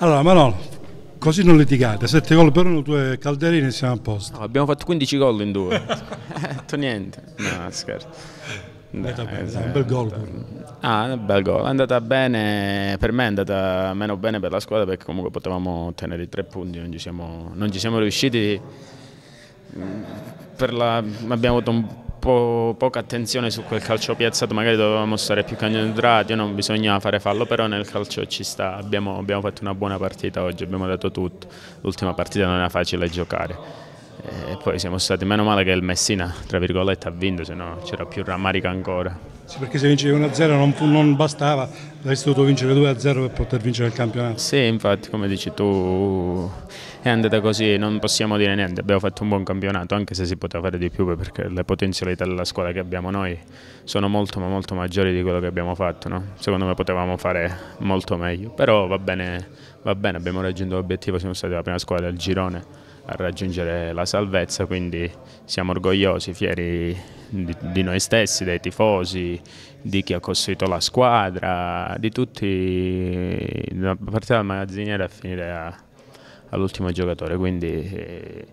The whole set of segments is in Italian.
Allora, ma no, così non litigate, 7 gol per uno, due calderine e siamo a posto. No, abbiamo fatto 15 gol in due. fatto niente. No, scherzo. No, bene, esatto. un bel gol. Esatto. Ah, bel gol. È andata bene, per me è andata meno bene per la squadra perché comunque potevamo ottenere i tre punti, non ci siamo, non ci siamo riusciti. Mm, la, abbiamo avuto un po poca attenzione su quel calcio piazzato, magari dovevamo stare più concentrati, non bisogna fare fallo, però nel calcio ci sta, abbiamo, abbiamo fatto una buona partita oggi, abbiamo dato tutto, l'ultima partita non era facile giocare. E poi siamo stati, meno male che il Messina, tra virgolette, ha vinto, se no c'era più rammarica ancora. Sì, perché se vincevi 1-0 non, non, bastava, avresti dovuto vincere 2-0 per poter vincere il campionato. Sì, infatti, come dici tu, è andata così, non possiamo dire niente, abbiamo fatto un buon campionato, anche se si poteva fare di più, perché le potenzialità della squadra che abbiamo noi sono molto ma molto maggiori di quello che abbiamo fatto, no? secondo me potevamo fare molto meglio, però va bene, va bene abbiamo raggiunto l'obiettivo, siamo stati la prima squadra del girone a raggiungere la salvezza, quindi siamo orgogliosi, fieri di, di, noi stessi, dei tifosi, di chi ha costruito la squadra, di tutti, da parte dal magazziniere a finire all'ultimo giocatore, quindi eh,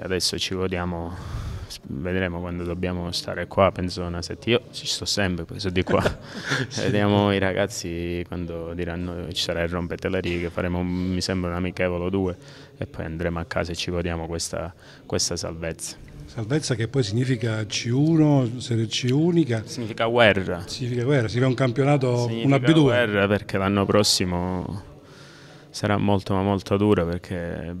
adesso ci godiamo vedremo quando dobbiamo stare qua, penso una settimana, io ci sto sempre, penso di qua, sì. vediamo i ragazzi quando diranno ci sarà il rompete le righe, faremo mi sembra un amichevole o due e poi andremo a casa e ci godiamo questa, questa salvezza. Salvezza che poi significa C1, Serie C unica. Significa guerra. Significa guerra, si fa un campionato, significa una B2. guerra perché l'anno prossimo sarà molto ma molto dura perché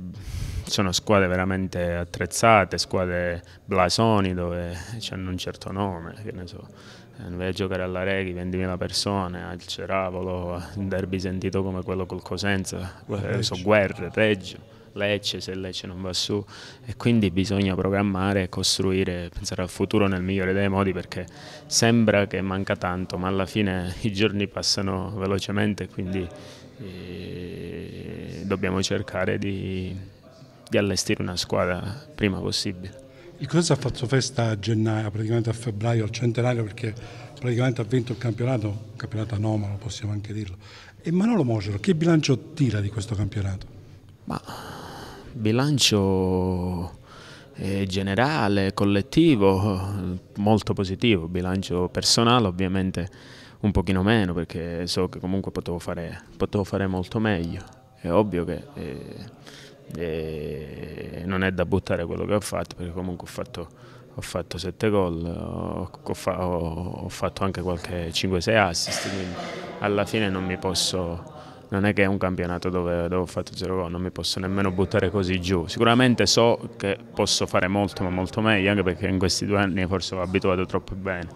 sono squadre veramente attrezzate, squadre blasoni dove hanno un certo nome, che ne so. Eh, Invece giocare alla Reghi 20.000 persone, al Ceravolo, un derby sentito come quello col Cosenza, eh, Guerre, so, Guerre, Reggio. Lecce, se Lecce non va su e quindi bisogna programmare costruire, pensare al futuro nel migliore dei modi perché sembra che manca tanto ma alla fine i giorni passano velocemente quindi eh, dobbiamo cercare di di allestire una squadra prima possibile. Il Crozza ha fatto festa a gennaio, praticamente a febbraio, al centenario, perché praticamente ha vinto il campionato, un campionato anomalo possiamo anche dirlo. E Manolo Mocero, che bilancio tira di questo campionato? Ma, bilancio eh, generale, collettivo, molto positivo, bilancio personale ovviamente un pochino meno perché so che comunque potevo fare, potevo fare molto meglio. È ovvio che... Eh, e non è da buttare quello che ho fatto perché comunque ho fatto, ho fatto 7 gol, ho, ho, ho, fatto anche qualche 5-6 assist, quindi alla fine non mi posso non è che è un campionato dove, dove ho fatto zero gol, non mi posso nemmeno buttare così giù. Sicuramente so che posso fare molto, ma molto meglio, anche perché in questi due anni forse ho abituato troppo bene.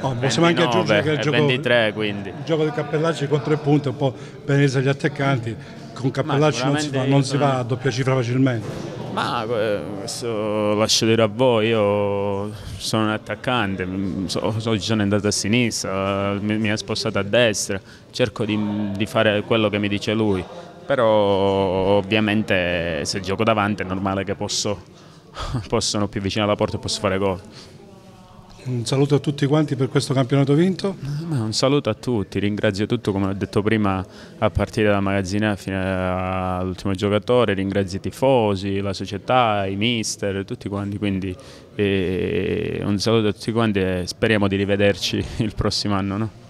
Oh, 29, possiamo anche aggiungere che il eh, gioco, 23, quindi. il gioco del Cappellacci con tre punti un po' penalizza gli attaccanti, con Cappellacci non si, va, non si va a doppia cifra facilmente. Ma questo eh, lascio dire a voi, io sono un attaccante, mm, oggi sono andato a sinistra, mi, mi ha spostato a destra, cerco di, di fare quello che mi dice lui, però ovviamente se gioco davanti è normale che posso, sono più vicino alla porta posso fare gol. Un saluto a tutti quanti per questo campionato vinto. Un saluto a tutti, ringrazio tutto come ho detto prima a partire dalla magazzina fino all'ultimo giocatore, ringrazio i tifosi, la società, i mister, tutti quanti, quindi eh, un saluto a tutti quanti e speriamo di rivederci il prossimo anno. No?